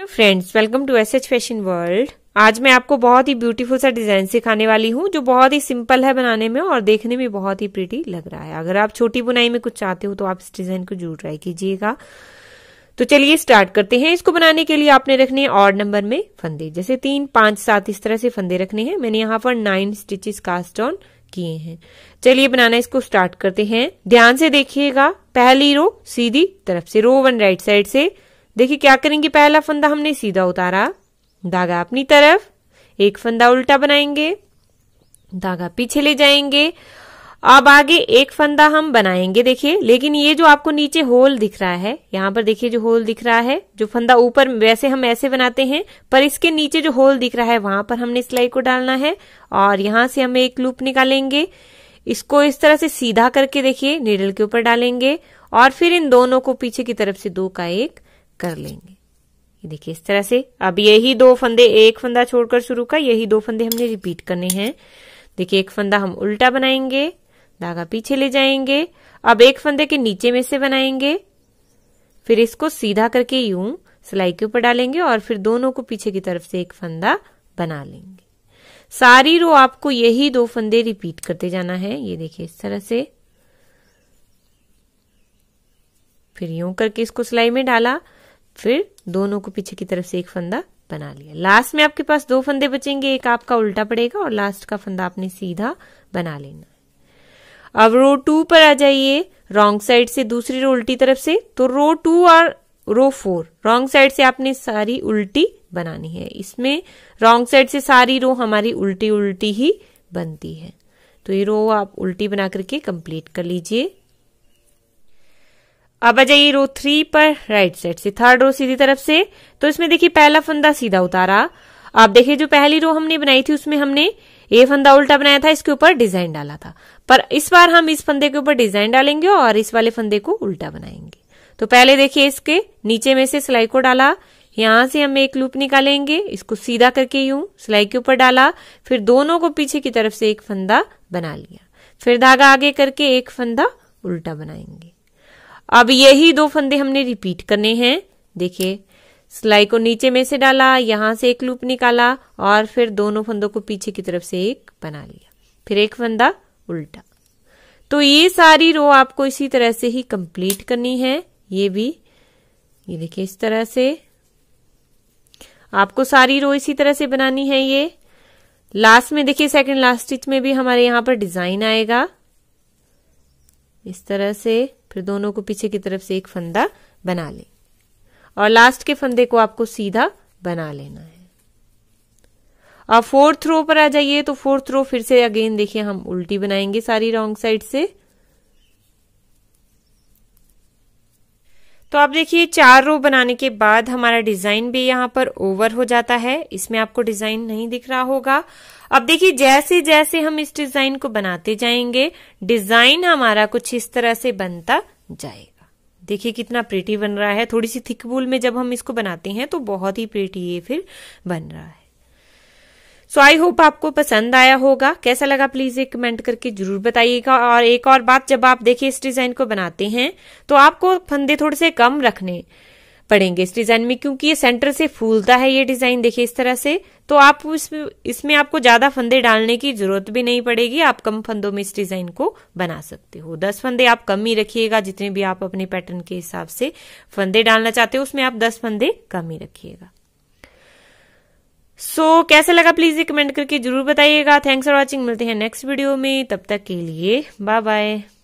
hello friends welcome to S H fashion world आज मैं आपको बहुत ही ब्यूटीफुल सा डिजाइन सिखाने वाली हूँ जो बहुत ही सिंपल है बनाने में और देखने में बहुत ही प्रिटी लग रहा है अगर आप छोटी बुनाई में कुछ चाहते हो तो आप इस डिजाइन को जरूर ट्राई कीजिएगा तो चलिए स्टार्ट करते हैं इसको बनाने के लिए आपने रखने हैं नंबर में फंदे जैसे तीन पांच सात इस तरह से फंदे रखने हैं मैंने यहाँ पर नाइन स्टिचेस कास्ट ऑन किए हैं चलिए बनाना इसको स्टार्ट करते हैं ध्यान से देखिएगा पहली रो सीधी तरफ से रो वन राइट साइड से देखिए क्या करेंगे पहला फंदा हमने सीधा उतारा धागा अपनी तरफ एक फंदा उल्टा बनाएंगे धागा पीछे ले जाएंगे अब आगे एक फंदा हम बनाएंगे देखिए लेकिन ये जो आपको नीचे होल दिख रहा है यहां पर देखिए जो होल दिख रहा है जो फंदा ऊपर वैसे हम ऐसे बनाते हैं पर इसके नीचे जो होल दिख रहा है वहां पर हमने सिलाई को डालना है और यहां से हम एक लूप निकालेंगे इसको इस तरह से सीधा करके देखिए नीडल के ऊपर डालेंगे और फिर इन दोनों को पीछे की तरफ से दो का एक कर लेंगे ये देखिए इस तरह से अब यही दो फंदे एक फंदा छोड़कर शुरू का यही दो फंदे हमने रिपीट करने हैं देखिए एक फंदा हम उल्टा बनाएंगे धागा पीछे ले जाएंगे अब एक फंदे के नीचे में से बनाएंगे फिर इसको सीधा करके यूं सिलाई के ऊपर डालेंगे और फिर दोनों को पीछे की तरफ से एक फंदा बना लेंगे सारी रो आपको यही दो फंदे रिपीट करते जाना है ये देखिए इस तरह से फिर यूं करके इसको सिलाई में डाला फिर दोनों को पीछे की तरफ से एक फंदा बना लिया लास्ट में आपके पास दो फंदे बचेंगे एक आपका उल्टा पड़ेगा और लास्ट का फंदा आपने सीधा बना लेना अब रो टू पर आ जाइए रॉन्ग साइड से दूसरी रो उल्टी तरफ से तो रो टू और रो फोर रॉन्ग साइड से आपने सारी उल्टी बनानी है इसमें रॉन्ग साइड से सारी रो हमारी उल्टी उल्टी ही बनती है तो ये रो आप उल्टी बना करके कंप्लीट कर लीजिए अब आ जाइए रो थ्री पर राइट साइड से थर्ड रो सीधी तरफ से तो इसमें देखिए पहला फंदा सीधा उतारा आप देखिए जो पहली रो हमने बनाई थी उसमें हमने ये फंदा उल्टा बनाया था इसके ऊपर डिजाइन डाला था पर इस बार हम इस फंदे के ऊपर डिजाइन डालेंगे और इस वाले फंदे को उल्टा बनाएंगे तो पहले देखिए इसके नीचे में से सिलाई को डाला यहां से हम एक लूप निकालेंगे इसको सीधा करके यूं सिलाई के ऊपर डाला फिर दोनों को पीछे की तरफ से एक फंदा बना लिया फिर धागा आगे करके एक फंदा उल्टा बनाएंगे अब यही दो फंदे हमने रिपीट करने हैं देखिए सिलाई को नीचे में से डाला यहां से एक लूप निकाला और फिर दोनों फंदों को पीछे की तरफ से एक बना लिया फिर एक फंदा उल्टा तो ये सारी रो आपको इसी तरह से ही कंप्लीट करनी है ये भी ये देखिए इस तरह से आपको सारी रो इसी तरह से बनानी है ये लास्ट में देखिए सेकंड लास्ट स्टिच में भी हमारे यहां पर डिजाइन आएगा इस तरह से फिर दोनों को पीछे की तरफ से एक फंदा बना लें और लास्ट के फंदे को आपको सीधा बना लेना है अब फोर्थ रो पर आ जाइए तो फोर्थ रो फिर से अगेन देखिए हम उल्टी बनाएंगे सारी रॉन्ग साइड से तो आप देखिए चार रो बनाने के बाद हमारा डिजाइन भी यहाँ पर ओवर हो जाता है इसमें आपको डिजाइन नहीं दिख रहा होगा अब देखिए जैसे जैसे हम इस डिजाइन को बनाते जाएंगे डिजाइन हमारा कुछ इस तरह से बनता जाएगा देखिए कितना प्रीटी बन रहा है थोड़ी सी थिक बूल में जब हम इसको बनाते हैं तो बहुत ही प्रीटी ये फिर बन रहा है सो आई होप आपको पसंद आया होगा कैसा लगा प्लीज एक कमेंट करके जरूर बताइएगा और एक और बात जब आप देखिए इस डिजाइन को बनाते हैं तो आपको फंदे थोड़े से कम रखने पड़ेंगे इस डिजाइन में क्योंकि ये सेंटर से फूलता है ये डिजाइन देखिए इस तरह से तो आप इसमें इसमें आपको ज्यादा फंदे डालने की जरूरत भी नहीं पड़ेगी आप कम फंदों में इस डिजाइन को बना सकते हो दस फंदे आप कम ही रखिएगा जितने भी आप अपने पैटर्न के हिसाब से फंदे डालना चाहते हो उसमें आप दस फंदे कम ही रखिएगा सो so, कैसा लगा प्लीज ये कमेंट करके जरूर बताइएगा थैंक्स फॉर वॉचिंग मिलते हैं नेक्स्ट वीडियो में तब तक के लिए बाय बाय